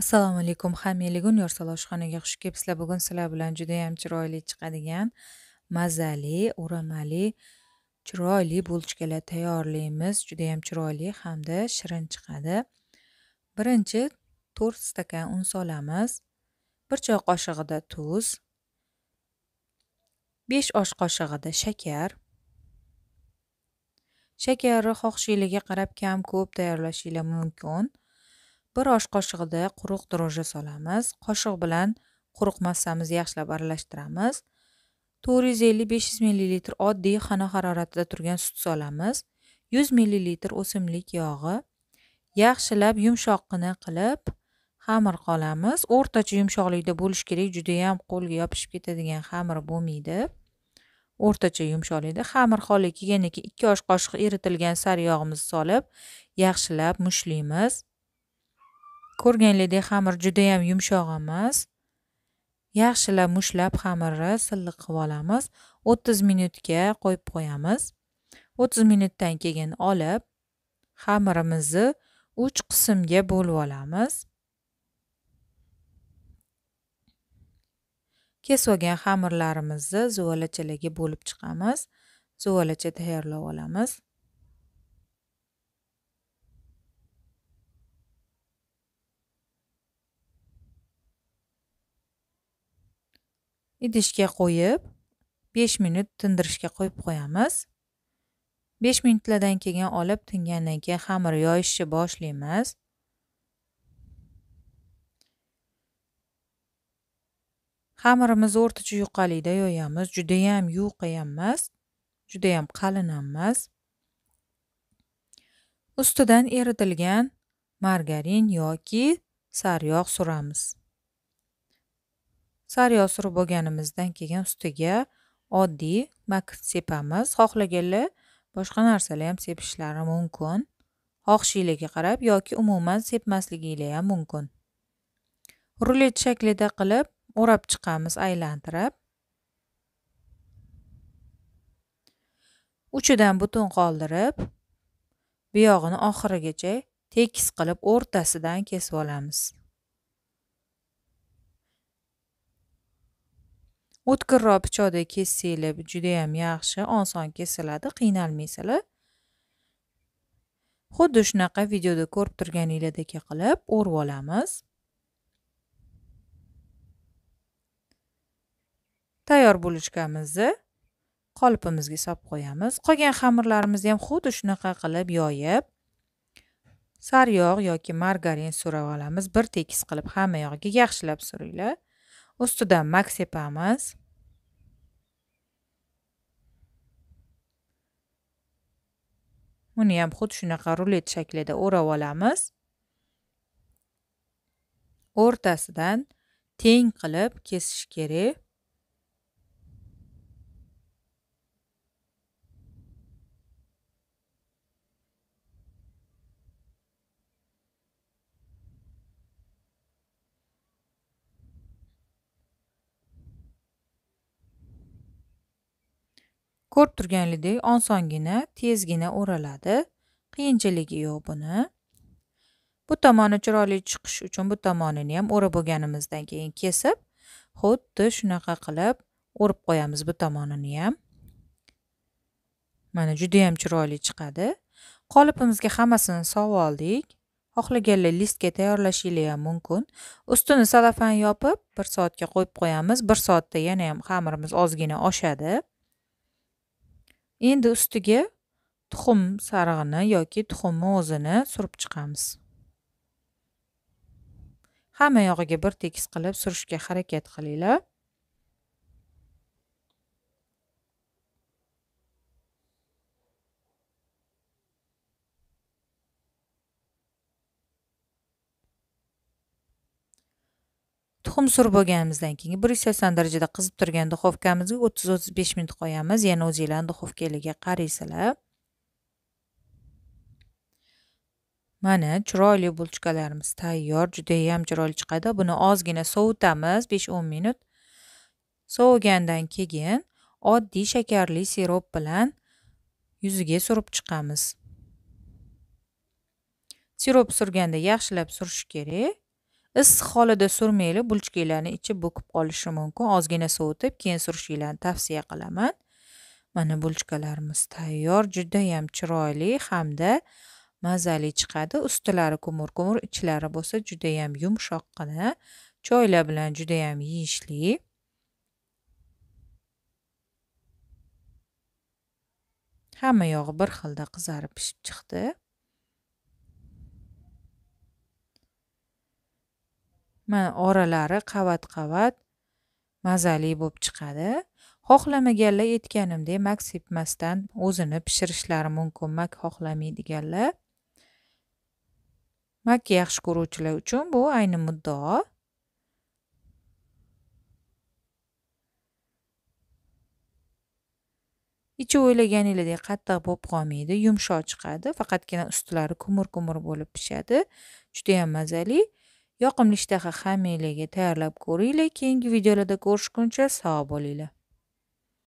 assalomu alaykum hammaga gulnor oshxonaga xush kelibsizlar bugun sizlar bilan juda yam chiroyli chiqadigan mazali o'ramali chiroyli bulochkalar tayyorlaymiz juda yam chiroyli hamda shirin chiqadi birinchi to'rt stakan un solamiz bir choy qoshiqida tuz besh osh qoshiqida shakar shakarni xohishinglarga qarab kam ko'p tayyorlashinglar mumkin bir osh qoshig'ida quruq droja solamiz qoshiq bilan quruq massamizni yaxshilab aralashtiramiz to'rt yuz ellik besh yuz millilitr oddiy xona haroratida turgan sut solamiz yuz millilitr o'simlik yog'i yaxshilab yumshoqqina qilib xamir qolamiz o'rtacha yumshoqlikda bo'lishi kerak judayam qo'lga yopishib ketadigan xamir bo'lmaydi o'rtacha yumshoqlikda xamir holiga kelgandan keyin ikki osh qoshiq eritilgan sariyog'imizni yog'imizni solib yaxshilab mushlaymiz ko'rganinglardek xamir judayam yumshoq emas yaxshilab mushlab xamirni silliq qilib olamiz o'ttiz minutga qo'yib qo'yamiz o'ttiz minutdan keyin olib xamirimizni uch qismga bo'lib olamiz kesilgan xamirlarimizni zuvalachalarga bo'lib chiqamiz zuvalacha tayyorlab olamiz idishga qo'yib 5 minut tindirishga qo'yib qo'yamiz 5 minutlardan keyin olib tingandan keyin xamir yoyishni boshlaymiz xamirimizni o'rtacha yuqalikda yoyamiz judayam yuqa emas judayam qalin emas ustidan eritilgan margarin yoki sariyog' suramiz sariyog' surib bo'lganimizdan keyin ustiga oddiy makit sepamiz xohlaganlar boshqa narsalar ham sepishlari mumkin xohishinglarga qarab yoki umuman sepmasligingiz ham mumkin rulet shaklida qilib o'rab chiqamiz aylantirib uchidan butun qoldirib buyog'ini oxirigacha tekis qilib o'rtasidan kesib olamiz o'tkirroq pichoqdek juda judayam yaxshi oson kesiladi qiynalmaysizlar xuddi shunaqa videoda ko'rib turganinglardek qilib o'rib olamiz tayyor bulochkamizni qolipimizga solib qo'yamiz qolgan xamirlarimizni ham xuddi shunaqa qilib yoyib sariyog' yoki margarin surab olamiz bir tekis qilib hamma yog'iga yaxshilab suringlar ustidan mak sepamiz uni ham xuddi shunaqa rulet shaklida o'rab olamiz o'rtasidan teng qilib kesish kerak ko'rib turganingdek osongina tezgina o'raladi qiyinchiligi yo'q buni bu tomoni chiroyli chiqish uchun bu tomonini ham o'rab bo'lganimizdan keyin kesib xuddi shunaqa qilib o'rib qo'yamiz bu tomonini ham mana ham chiroyli chiqadi qolipimizga hammasini solib oldik xohlaganlar listga tayyorlashinglar ham mumkin ustini salafan yopib bir soatga qo'yib qo'yamiz bir soatda yana ham xamirimiz ozgina oshadi endi ustiga tuxum sarig'ini yoki tuxumni o'zini surib chiqamiz hamma yog'iga bir tekis qilib surishga harakat qilinglar tuxum surib bo'lganimizdan keyin bir yuz sakson darajada qizib turgan duxovkamizga o'ttiz o'ttiz besh minut qo'yamiz yana o'zinglarni duxovkaligiga qaraysizlar mana chiroyli bulchkalarimiz tayyor judayam chiroyli chiqadi buni ozgina sovutamiz besh o'n minut sovigandan keyin oddiy shakarli sirop bilan yuziga surib chiqamiz sirop surganda yaxshilab surish kerak issiq holida surmayli bulchkalarni ichi bo'kib qolishi mumkin ozgina sovutib keyin surishinglarni tavsiya qilaman mana bulchkalarimiz tayyor judayam chiroyli hamda mazali chiqadi ustilari ko'mir ko'mir ichlari bo'lsa judayam yumshoqqina choylar bilan judayam yeyishli hamma yog'i bir xilda qizarib pishib chiqdi mana oralari qavat qavat mazali bo'lib chiqadi xohlamaganlar aytganimdek mak sepmasdan o'zini pishirishlari mumkin mak xohlamaydiganlar mak yaxshi ko'ruvchilar uchun bu ayni muddao ichi o'ylaganinglardek qattiq bo'lib qolmaydi yumshoq chiqadi faqatgina ustilari kumur kumur bo'lib pishadi judayam mazali yoqimli ishtaha xamiriga tayyorlab ko'ringlar keyingi videolarda ko'rishguncha sog' bo'linglar